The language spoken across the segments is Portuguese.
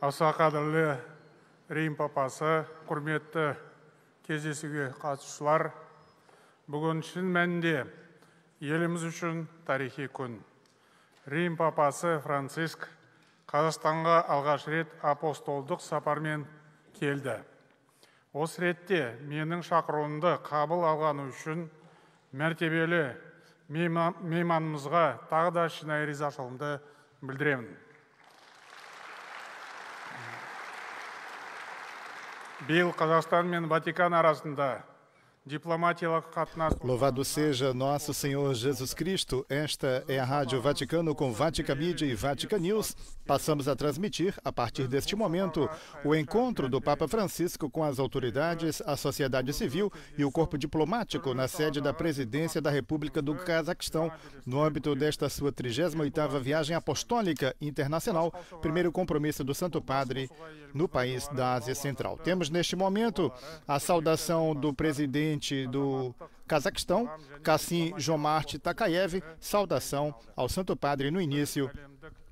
аса қадірлі рим папасы құрметті кездесуге қатысушылар бүгін шын мәнінде еліміз үшін тарихи күн рим папасы франциск қазақстанға алғаш рет апостолдық сапармен келді осы ретте менің шақыруымды қабыл алғаны үшін мәртебелі мейманымызға тағы да шынайы ризашылығымды білдіремін биыл қазақстан мен ватикан арасында Louvado seja nosso Senhor Jesus Cristo. Esta é a Rádio Vaticano com Vatican Media e Vatican News. Passamos a transmitir, a partir deste momento, o encontro do Papa Francisco com as autoridades, a sociedade civil e o corpo diplomático na sede da Presidência da República do Cazaquistão, no âmbito desta sua 38ª viagem apostólica internacional, primeiro compromisso do Santo Padre no país da Ásia Central. Temos neste momento a saudação do presidente presidente do Cazaquistão, Kassim Jomart Takayev, saudação ao Santo Padre no início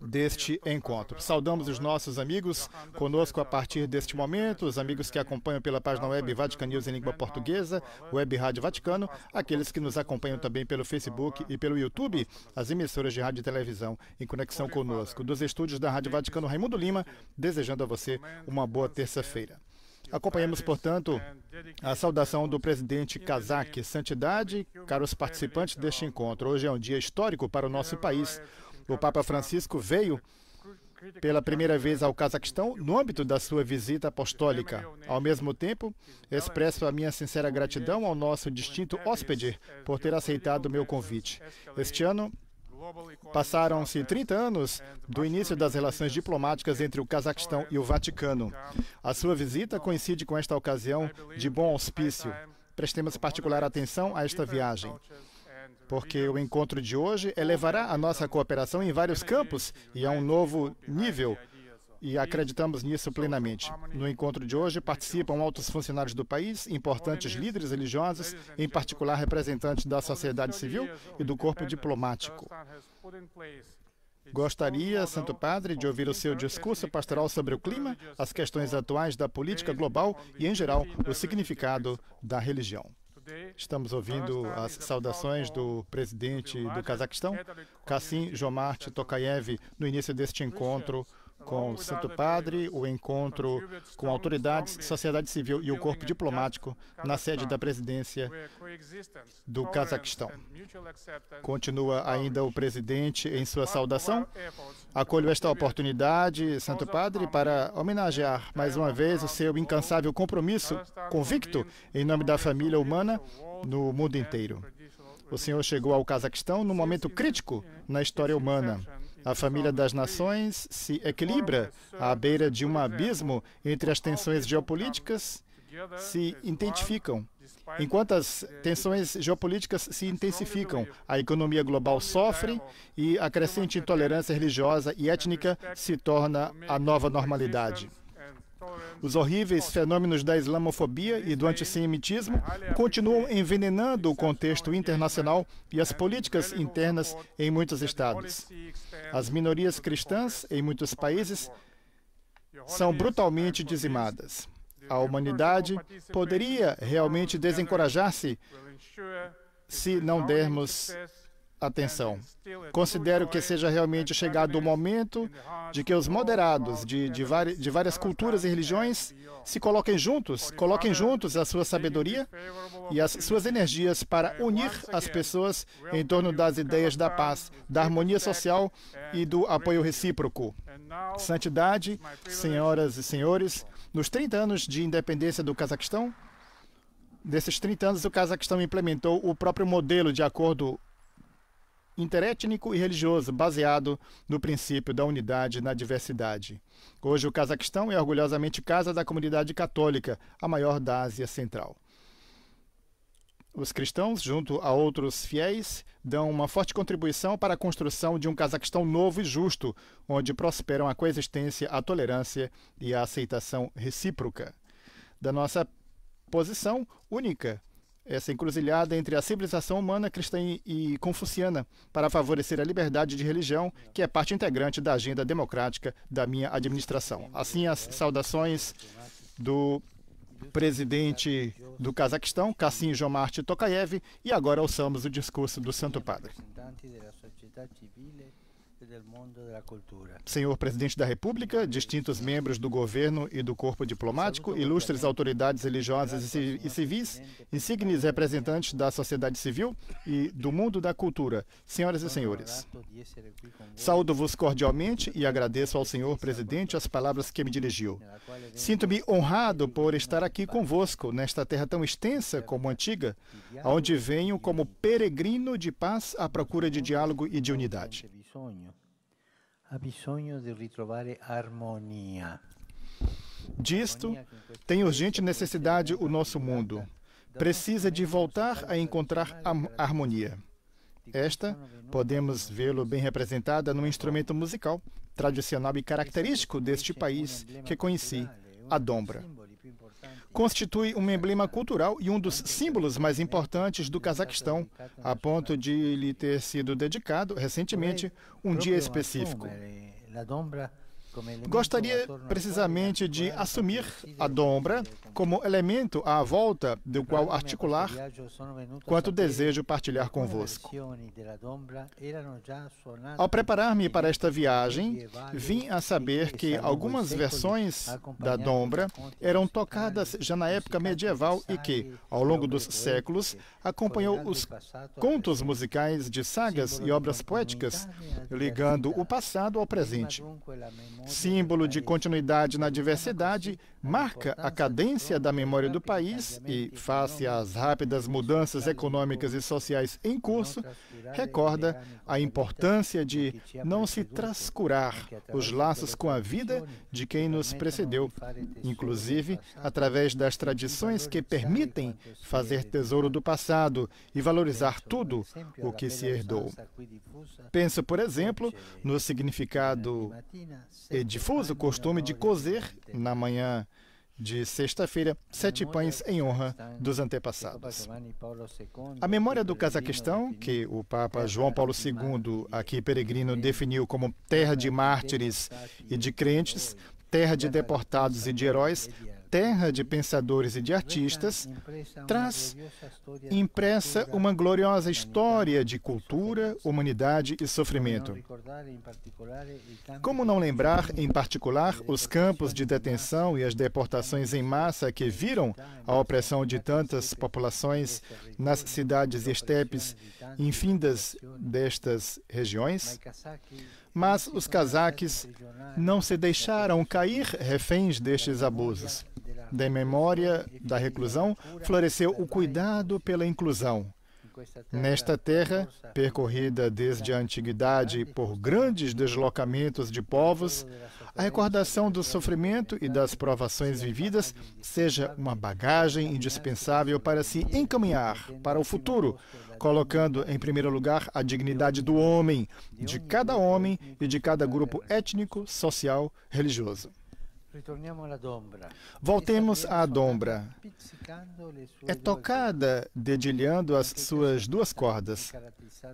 deste encontro. Saudamos os nossos amigos conosco a partir deste momento, os amigos que acompanham pela página web Vatican News em língua portuguesa, Web Rádio Vaticano, aqueles que nos acompanham também pelo Facebook e pelo YouTube, as emissoras de rádio e televisão em conexão conosco. Dos estúdios da Rádio Vaticano, Raimundo Lima, desejando a você uma boa terça-feira. Acompanhamos, portanto, a saudação do presidente Kazak. Santidade, caros participantes deste encontro. Hoje é um dia histórico para o nosso país. O Papa Francisco veio pela primeira vez ao Cazaquistão no âmbito da sua visita apostólica. Ao mesmo tempo, expresso a minha sincera gratidão ao nosso distinto hóspede por ter aceitado o meu convite. Este ano, Passaram-se 30 anos do início das relações diplomáticas entre o Cazaquistão e o Vaticano. A sua visita coincide com esta ocasião de bom auspício. Prestemos particular atenção a esta viagem porque o encontro de hoje elevará a nossa cooperação em vários campos e a é um novo nível e acreditamos nisso plenamente. No encontro de hoje participam altos funcionários do país, importantes líderes religiosos, em particular representantes da sociedade civil e do corpo diplomático. Gostaria, Santo Padre, de ouvir o seu discurso pastoral sobre o clima, as questões atuais da política global e, em geral, o significado da religião. Estamos ouvindo as saudações do presidente do Cazaquistão, Kassim Jomart Tokayev, no início deste encontro com o Santo Padre, o encontro com autoridades, sociedade civil e o corpo diplomático na sede da presidência do Cazaquistão. Continua ainda o presidente em sua saudação. Acolho esta oportunidade, Santo Padre, para homenagear mais uma vez o seu incansável compromisso convicto em nome da família humana no mundo inteiro. O senhor chegou ao Cazaquistão num momento crítico na história humana a família das nações se equilibra à beira de um abismo entre as tensões geopolíticas se identificam. Enquanto as tensões geopolíticas se intensificam, a economia global sofre e a crescente intolerância religiosa e étnica se torna a nova normalidade. Os horríveis fenômenos da islamofobia e do antissemitismo continuam envenenando o contexto internacional e as políticas internas em muitos estados. As minorias cristãs em muitos países são brutalmente dizimadas. A humanidade poderia realmente desencorajar-se se não dermos atenção. Considero que seja realmente chegado o momento de que os moderados de, de, de, várias culturas e religiões se coloquem juntos, coloquem juntos a sua sabedoria e as suas energias para unir as pessoas em torno das ideias da paz, da harmonia social e do apoio recíproco. Santidade, senhoras e senhores, nos 30 anos de independência do Cazaquistão, Desses 30 anos, o Cazaquistão implementou o próprio modelo de acordo interétnico e religioso, baseado no princípio da unidade na diversidade. Hoje, o Cazaquistão é orgulhosamente casa da comunidade católica, a maior da Ásia Central. Os cristãos, junto a outros fiéis, dão uma forte contribuição para a construção de um Cazaquistão novo e justo, onde prosperam a coexistência, a tolerância e a aceitação recíproca. Da nossa posição única essa encruzilhada entre a civilização humana cristã e confuciana para favorecer a liberdade de religião, que é parte integrante da agenda democrática da minha administração. Assim, as saudações do presidente do Cazaquistão, Kassim Jomart Tokayev, e agora ouçamos o discurso do Santo Padre. Senhor Presidente da República, distintos membros do governo e do corpo diplomático, ilustres autoridades religiosas e civis, insignes representantes da sociedade civil e do mundo da cultura, senhoras e senhores. Saúdo-vos cordialmente e agradeço ao Senhor é Presidente as palavras que me dirigiu. Sinto-me honrado por estar aqui convosco, nesta terra tão extensa como antiga, aonde venho como peregrino de paz à procura de diálogo e de unidade bisogno, ha bisogno di ritrovare armonia. Disto tem urgente necessidade o nosso mundo. Precisa de voltar a encontrar a harmonia. Esta podemos vê-lo bem representada num instrumento musical tradicional e característico deste país que conheci, a dombra constitui um emblema cultural e um dos símbolos mais importantes do Cazaquistão, a ponto de lhe ter sido dedicado recentemente um dia específico. Gostaria precisamente de assumir a dombra como elemento à volta do qual é articular quanto desejo partilhar convosco. Ao preparar-me para esta viagem, vim a saber que algumas versões da dombra eram tocadas já na época medieval e que, ao longo dos séculos, acompanhou os contos musicais de sagas e obras poéticas, ligando o passado ao presente símbolo de continuidade na diversidade, marca a cadência da memória do país e, face às rápidas mudanças econômicas e sociais em curso, recorda a importância de não se trascurar os laços com a vida de quem nos precedeu, inclusive através das tradições que permitem fazer tesouro do passado e valorizar tudo o que se herdou. Penso, por exemplo, no significado e difuso costume de cozer na manhã de sexta-feira, sete pães em honra dos antepassados. A memória do Cazaquistão, que o Papa João Paulo II, aqui peregrino, definiu como terra de mártires e de crentes, terra de deportados e de heróis, terra de pensadores e de artistas, traz impressa uma gloriosa história de né? cultura, humanidade e sofrimento. Como não lembrar, em particular, os campos de detenção e as né? deportações em massa que então, viram então, a então, opressão de tantas populações nas cidades e estepes infindas destas regiões? Mas os cazaques não se deixaram cair reféns destes abusos da memória da reclusão, floresceu o cuidado pela inclusão. Nesta terra, percorrida desde a antiguidade por grandes deslocamentos de povos, a recordação do sofrimento e das provações vividas seja uma bagagem indispensável para se encaminhar para o futuro, colocando em primeiro lugar a dignidade do homem, de cada homem e de cada grupo étnico, social, religioso. Voltemos à dombra. É tocada dedilhando as suas duas cordas.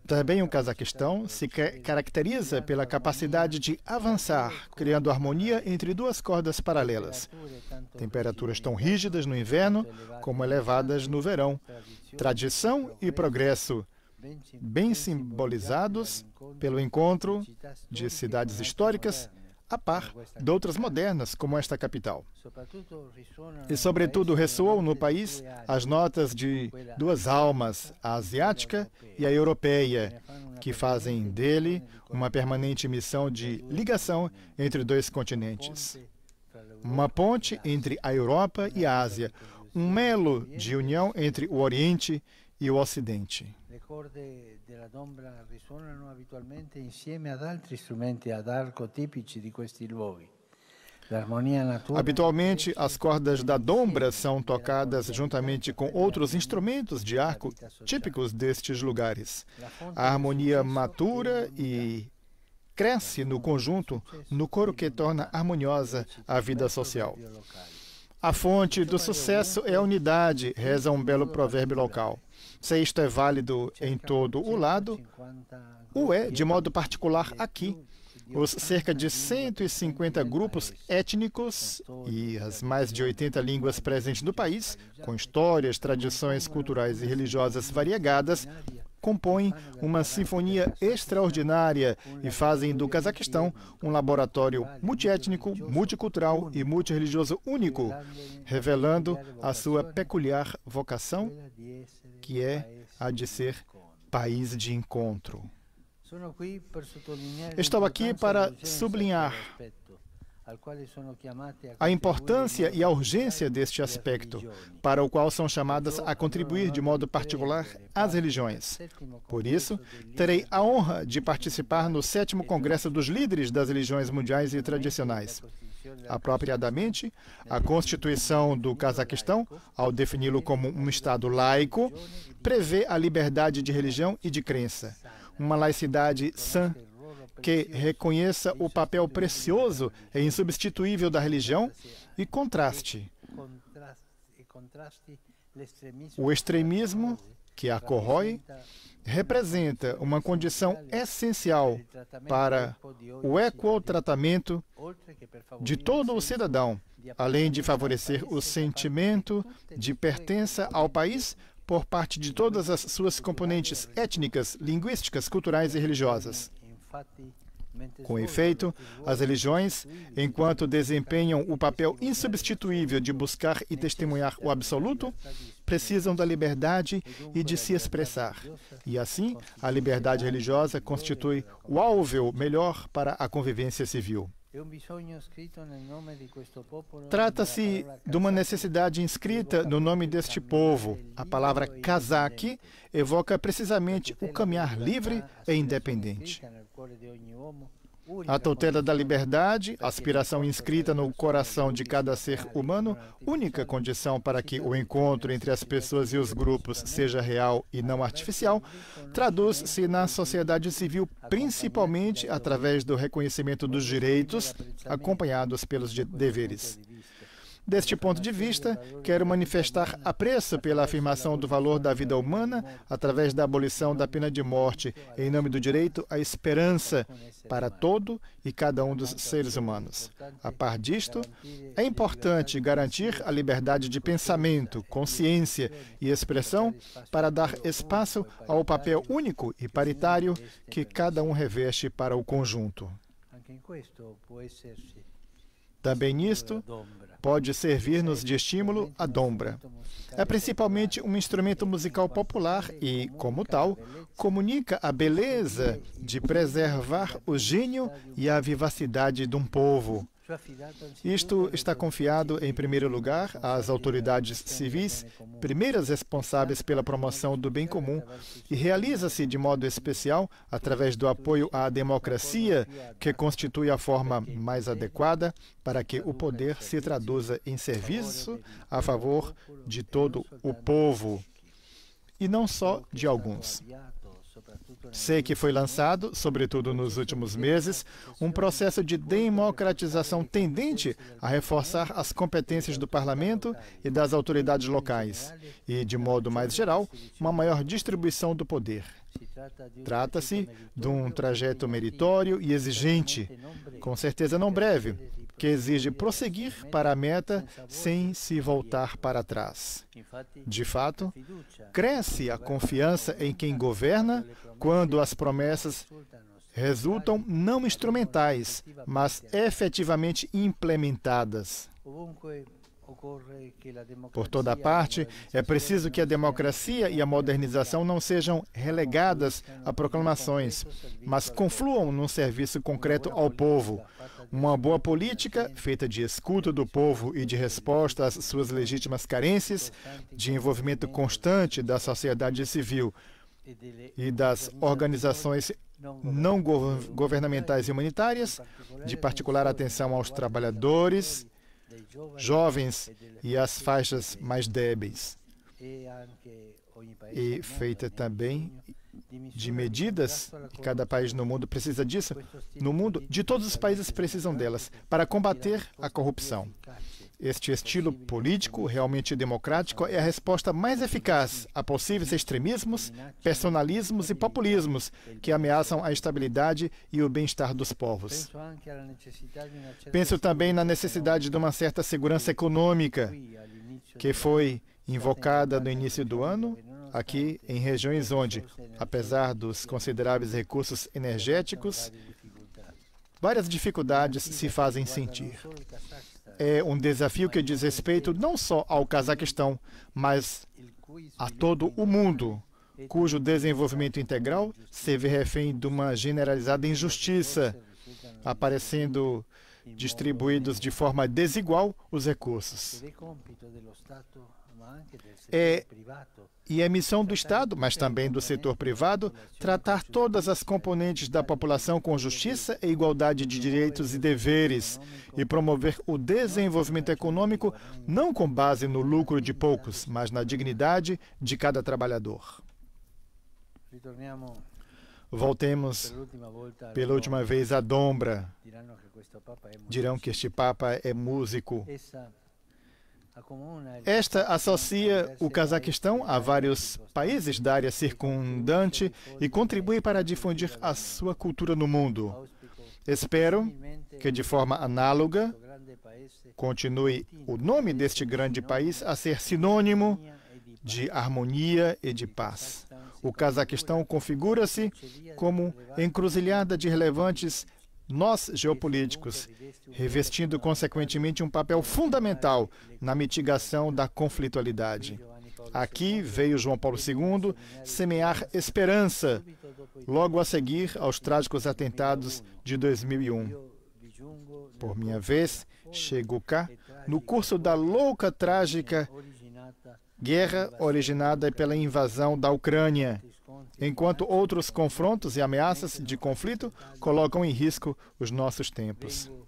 Também o Cazaquistão se caracteriza pela capacidade de avançar, criando harmonia entre duas cordas paralelas. Temperaturas tão rígidas no inverno como elevadas no verão. Tradição e progresso bem simbolizados pelo encontro de cidades históricas a par de outras modernas, como esta capital. E, sobretudo, ressoam no país as notas de duas almas, a asiática e a europeia, que fazem dele uma permanente missão de ligação entre dois continentes. Uma ponte entre a Europa e a Ásia, um melo de união entre o Oriente e o Ocidente. Le corde della dombra risuonano abitualmente insieme ad altri strumenti ad arco tipici di questi luoghi. Habitualmente, as cordas da dombra são tocadas juntamente com outros instrumentos de arco típicos destes lugares. A harmonia matura e cresce no conjunto, no coro que torna harmoniosa a vida social. A fonte do sucesso né? é a unidade, reza um belo provérbio local. Se isto é válido em todo o lado, o é, de modo particular, aqui. Os cerca de 150 grupos étnicos e as mais de 80 línguas presentes no país, com histórias, tradições culturais e religiosas variegadas, compõem uma sinfonia extraordinária e fazem do Cazaquistão um laboratório multiétnico, multicultural e multirreligioso único, revelando a sua peculiar vocação, que é a de ser país de encontro. Estou aqui para sublinhar a importância e a urgência deste aspecto, para o qual são chamadas a contribuir de modo particular as religiões. Por isso, terei a honra de participar no sétimo Congresso dos Líderes das Religiões Mundiais e Tradicionais. Apropriadamente, a Constituição do Cazaquistão, ao defini-lo como um Estado laico, prevê a liberdade de religião e de crença, uma laicidade sã que reconheça o papel precioso e insubstituível da religião e contraste o extremismo que a corrói representa uma condição essencial para o equo tratamento de todo o cidadão, além de favorecer o sentimento de pertença ao país por parte de todas as suas componentes étnicas, linguísticas, culturais e religiosas. Com efeito, as religiões, enquanto desempenham o papel insubstituível de buscar e testemunhar o absoluto, precisam da liberdade e de se expressar. E assim, a liberdade religiosa constitui o alvo melhor para a convivência civil. Trata-se de uma necessidade inscrita no nome deste povo. A palavra casaque evoca precisamente o caminhar livre e independente. A tutela da liberdade, aspiração inscrita no coração de cada ser humano, única condição para que o encontro entre as pessoas e os grupos seja real e não artificial, traduz-se na sociedade civil principalmente através do reconhecimento dos direitos acompanhados pelos deveres. Deste ponto de vista, quero manifestar apreço pela afirmação do valor da vida humana através da abolição da pena de morte, em nome do direito à esperança para todo e cada um dos seres humanos. A par disto, é importante garantir a liberdade de pensamento, consciência e expressão para dar espaço ao papel único e paritário que cada um reveste para o conjunto. Também nisto pode servir-nos de estímulo a dombra. É principalmente um instrumento musical popular e, como tal, comunica a beleza de preservar o gênio e a vivacidade de um povo. Isto está confiado, em primeiro lugar, às autoridades civis, primeiras responsáveis pela promoção do bem comum, e realiza-se de modo especial através do apoio à democracia, que constitui a forma mais adequada para que o poder se traduza em serviço a favor de todo o povo, e não só de alguns. Sei que foi lançado, sobretudo nos últimos meses, um processo de democratização tendente a reforçar as competências do parlamento e das autoridades locais e, de modo mais geral, uma maior distribuição do poder. Trata-se de um trajeto meritório e exigente, com certeza não breve, que exige prosseguir para a meta sem se voltar para trás. De fato, cresce a confiança em quem governa quando as promessas resultam não instrumentais, mas efetivamente implementadas. Por toda parte, é preciso que a democracia e a modernização não sejam relegadas a proclamações, mas confluam num serviço concreto ao povo. Uma boa política, feita de escuta do povo e de resposta às suas legítimas carências, de envolvimento constante da sociedade civil e das organizações não governamentais e humanitárias, de particular atenção aos trabalhadores, jovens e as faixas mais débeis, e feita também de medidas que cada país no mundo precisa disso. No mundo, de todos os países precisam delas para combater a corrupção. Este é estilo político realmente democrático é a resposta mais eficaz a possíveis extremismos, personalismos e populismos que ameaçam a estabilidade e o bem-estar dos povos. Penso também na necessidade de uma certa segurança econômica, que foi invocada no início do ano aqui em regiões onde, apesar dos consideráveis recursos energéticos, várias dificuldades se fazem sentir é um desafio que diz respeito não só ao Cazaquistão, mas a todo o mundo, cujo desenvolvimento integral se vê refém de uma generalizada injustiça, aparecendo distribuídos de forma desigual os recursos. É, e é missão do Estado, mas também do setor privado, tratar todas as componentes da população com justiça e igualdade de direitos e deveres e promover o desenvolvimento econômico não com base no lucro de poucos, mas na dignidade de cada trabalhador. Voltemos pela última vez à Dombra. Dirão que este Papa é músico. Esta associa o Cazaquistão a vários países da área circundante e contribui para difundir a sua cultura no mundo. Espero que, de forma análoga, continue o nome deste grande país a ser sinônimo de harmonia e de paz. O Cazaquistão configura-se como encruzilhada de relevantes nós geopolíticos, revestindo consequentemente um papel fundamental na mitigação da conflitualidade. Aqui veio João Paulo II semear esperança, logo a seguir aos trágicos atentados de 2001. Por minha vez, chego cá no curso da louca trágica guerra originada pela invasão da Ucrânia, enquanto outros confrontos e ameaças de conflito colocam em risco os nossos tempos. Venho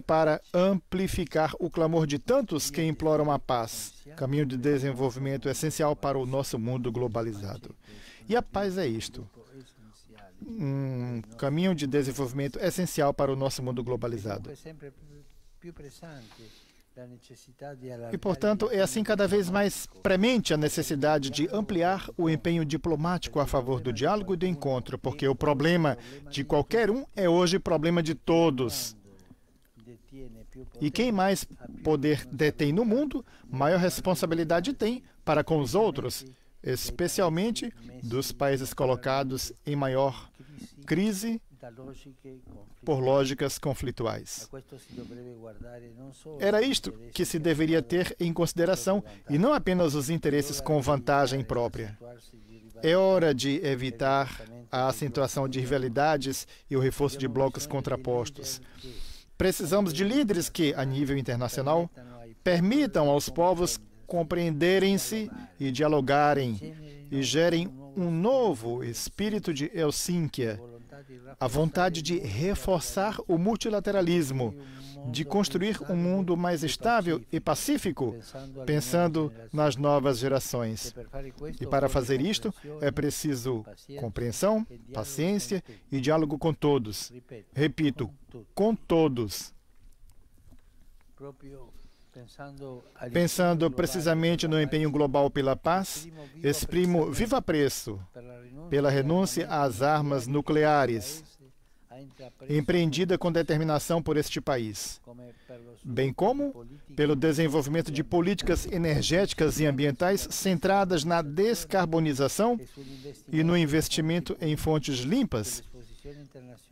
para amplificar o clamor de tantos que imploram a paz, caminho de desenvolvimento essencial para o nosso mundo globalizado. E a paz é isto: um caminho de desenvolvimento essencial para o nosso mundo globalizado. E, portanto, é assim cada vez mais premente a necessidade de ampliar o empenho diplomático a favor do diálogo e do encontro, porque o problema de qualquer um é hoje problema de todos. E quem mais poder detém no mundo, maior responsabilidade tem para com os outros especialmente dos países colocados em maior crise por lógicas conflituais. Era isto que se deveria ter em consideração e não apenas os interesses com vantagem própria. É hora de evitar a acentuação de rivalidades e o reforço de blocos contrapostos. Precisamos de líderes que, a nível internacional, permitam aos povos compreenderem-se e dialogarem e gerem um novo espírito de Helsínquia, a vontade de reforçar o multilateralismo, de construir um mundo mais estável e pacífico, pensando nas novas gerações. E para fazer isto, é preciso compreensão, paciência e diálogo com todos. Repito, com todos. Pensando precisamente no empenho global pela paz, exprimo viva preço pela renúncia às armas nucleares empreendida com determinação por este país, é bem como pelo desenvolvimento de políticas energéticas e ambientais centradas na é descarbonização e no investimento em fontes limpas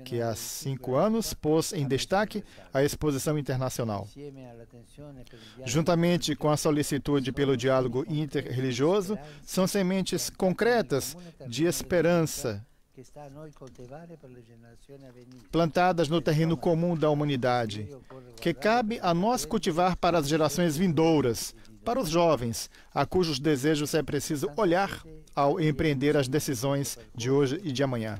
que há cinco anos pôs em destaque a exposição internacional. Né, Juntamente com a solicitude pelo diálogo interreligioso, são sementes concretas de esperança plantadas no terreno comum da humanidade, que cabe a nós cultivar para as gerações vindouras, para os jovens, a cujos desejos é preciso olhar ao empreender as decisões de hoje e de amanhã.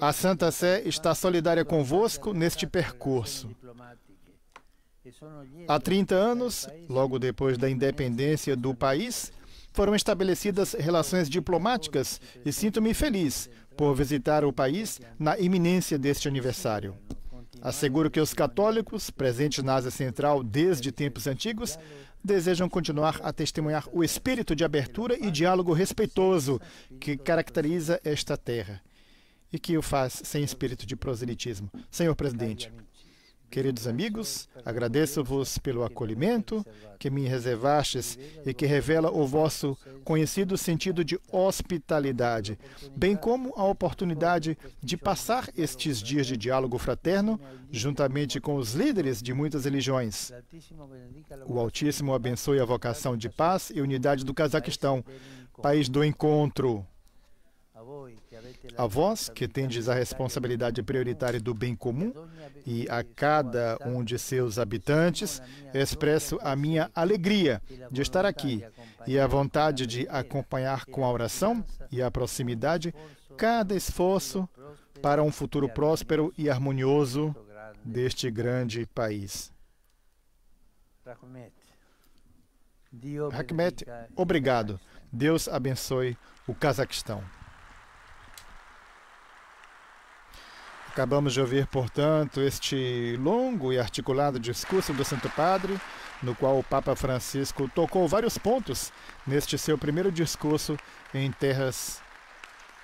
A Santa Sé está solidária convosco neste percurso. Há 30 anos, logo depois da independência do país, foram estabelecidas relações diplomáticas e sinto-me feliz por visitar o país na iminência deste aniversário. Asseguro que os católicos, presentes na Ásia Central desde tempos antigos, desejam continuar a testemunhar o espírito de abertura e diálogo respeitoso que caracteriza esta terra e que o faz sem espírito de proselitismo. Senhor presidente, Queridos amigos, agradeço-vos pelo acolhimento que me reservastes e que revela o vosso conhecido sentido de hospitalidade, bem como a oportunidade de passar estes dias de diálogo fraterno juntamente com os líderes de muitas religiões. O Altíssimo abençoe a vocação de paz e unidade do Cazaquistão, país do encontro. A vós, que tendes a responsabilidade prioritária do bem comum, e a cada um de seus habitantes, expresso a minha alegria de estar aqui e a vontade de acompanhar com a oração e a proximidade cada esforço para um futuro próspero e harmonioso deste grande país. Hakmet, obrigado. Deus abençoe o Cazaquistão. Acabamos de ouvir, portanto, este longo e articulado discurso do Santo Padre, no qual o Papa Francisco tocou vários pontos neste seu primeiro discurso em terras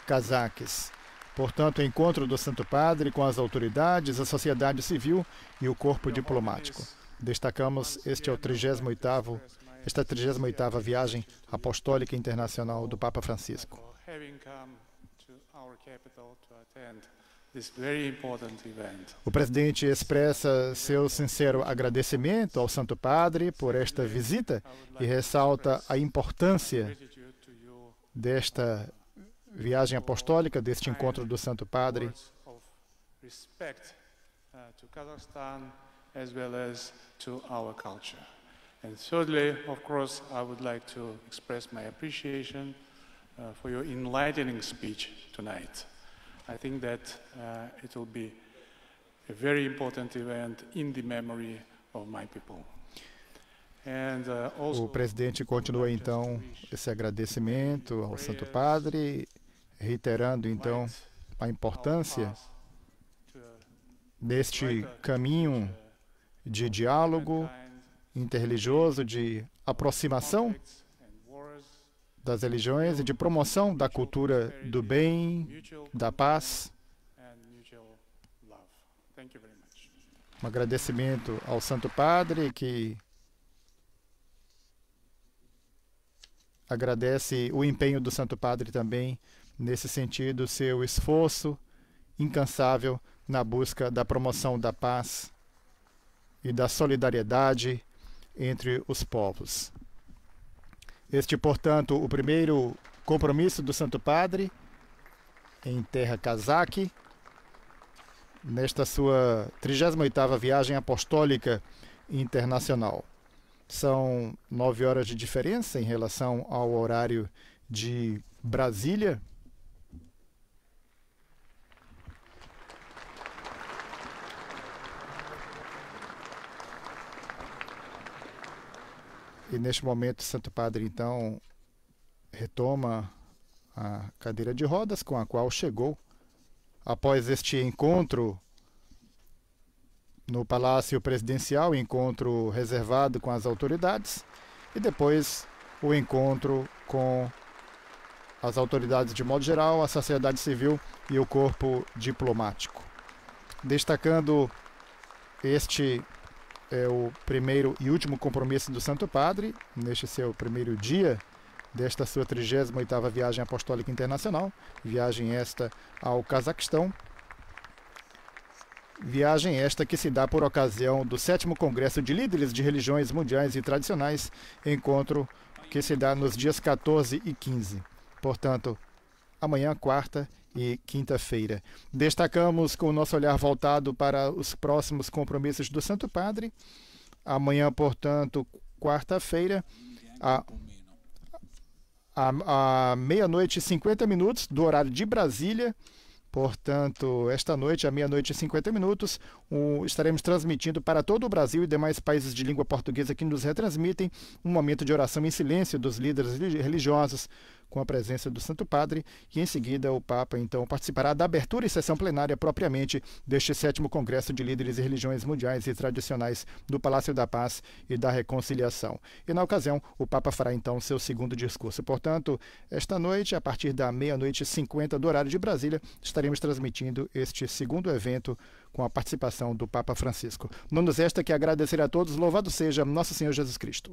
cazaques. Portanto, o encontro do Santo Padre com as autoridades, a sociedade civil e o corpo diplomático. Destacamos, este é o 38º, esta 38ª viagem apostólica internacional do Papa Francisco. O presidente expressa seu sincero agradecimento ao Santo Padre por esta visita e ressalta a importância desta viagem apostólica, deste encontro do Santo Padre uh, as well as to our culture. And thirdly, of course, I would like to express my appreciation uh, for your enlightening speech tonight. I think that uh, it will be a very important event in the memory of my people. Uh, o presidente continua então esse agradecimento ao Santo Padre, reiterando então a importância deste caminho de diálogo interreligioso, de aproximação das religiões e de promoção da cultura do bem, da paz. Um agradecimento ao Santo Padre que agradece o empenho do Santo Padre também nesse sentido, seu esforço incansável na busca da promoção da paz e da solidariedade entre os povos. Este, portanto, o primeiro compromisso do Santo Padre em terra cazaque, nesta sua 38ª viagem apostólica internacional. São nove horas de diferença em relação ao horário de Brasília, E neste momento, Santo Padre então retoma a cadeira de rodas com a qual chegou após este encontro no Palácio Presidencial, encontro reservado com as autoridades, e depois o encontro com as autoridades de modo geral, a sociedade civil e o corpo diplomático. Destacando este é o primeiro e último compromisso do Santo Padre, neste seu primeiro dia desta sua 38ª viagem apostólica internacional, viagem esta ao Cazaquistão. Viagem esta que se dá por ocasião do 7 Congresso de Líderes de Religiões Mundiais e Tradicionais, encontro que se dá nos dias 14 e 15. Portanto, amanhã, quarta e quinta-feira. Destacamos com o nosso olhar voltado para os próximos compromissos do Santo Padre. Amanhã, portanto, quarta-feira, a, a, a meia-noite e 50 minutos do horário de Brasília. Portanto, esta noite, à meia-noite e 50 minutos, estaremos transmitindo para todo o Brasil e demais países de língua portuguesa que nos retransmitem um momento de oração em silêncio dos líderes religiosos com a presença do Santo Padre e em seguida o Papa então participará da abertura e sessão plenária propriamente deste sétimo Congresso de Líderes e Religiões Mundiais e Tradicionais do Palácio da Paz e da Reconciliação. E na ocasião o Papa fará então seu segundo discurso. Portanto, esta noite, a partir da meia-noite e 50 do horário de Brasília, estaremos transmitindo este segundo evento com a participação do Papa Francisco. Não esta que agradecer a todos. Louvado seja nosso Senhor Jesus Cristo.